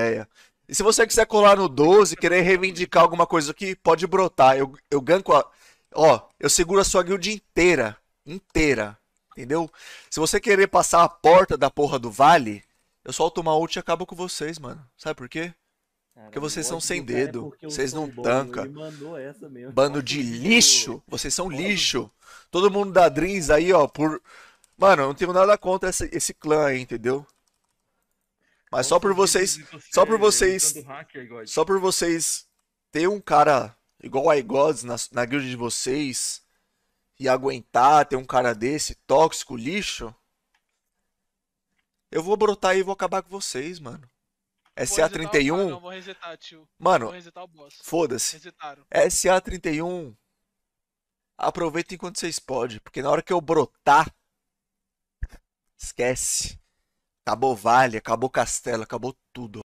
ideia. E se você quiser colar no 12, querer reivindicar alguma coisa aqui, pode brotar. Eu, eu ganco a. Ó, eu seguro a sua guild inteira. Inteira. Entendeu? Se você querer passar a porta da porra do vale, eu solto uma ult e acabo com vocês, mano. Sabe por quê? Cara, porque vocês são sem é dedo. vocês não tanca. Bando de lixo. Vocês são lixo. Todo mundo da Dreams aí, ó, por. Mano, eu não tenho nada contra esse, esse clã aí, entendeu? Mas só por vocês, só por vocês, só por vocês ter um cara igual a Igods na, na guilda de vocês e aguentar ter um cara desse tóxico, lixo, eu vou brotar e vou acabar com vocês, mano. É SA31. Mano, Foda-se. SA31. É Aproveita enquanto vocês podem, porque na hora que eu brotar, esquece. Acabou Vale, acabou Castelo, acabou tudo.